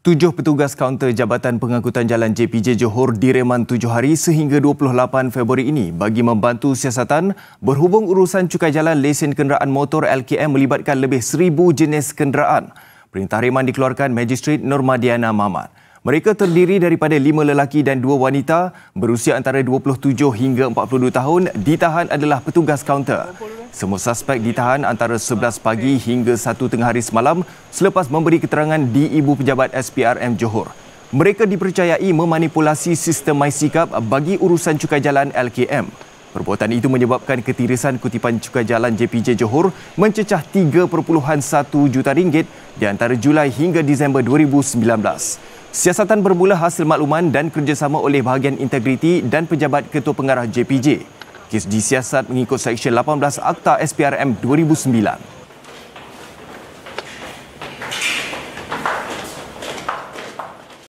Tujuh petugas kaunter Jabatan Pengangkutan Jalan JPJ Johor direman tujuh hari sehingga 28 Februari ini bagi membantu siasatan berhubung urusan cukai jalan lesen kenderaan motor LKM melibatkan lebih seribu jenis kenderaan. Perintah reman dikeluarkan Magistrate Normadiana Mamat. Mereka terdiri daripada lima lelaki dan dua wanita berusia antara 27 hingga 42 tahun ditahan adalah petugas kaunter. Semua suspek ditahan antara 11 pagi hingga 1 tengah hari semalam selepas memberi keterangan di ibu pejabat SPRM Johor. Mereka dipercayai memanipulasi sistem MySikap bagi urusan cukai jalan LKM. Perbuatan itu menyebabkan ketirisan kutipan cukai jalan JPJ Johor mencecah 3.1 juta ringgit di antara Julai hingga Disember 2019. Siasatan bermula hasil makluman dan kerjasama oleh bahagian integriti dan pejabat ketua pengarah JPJ kes disiasat mengikut Seksyen 18 Akta SPRM 2009.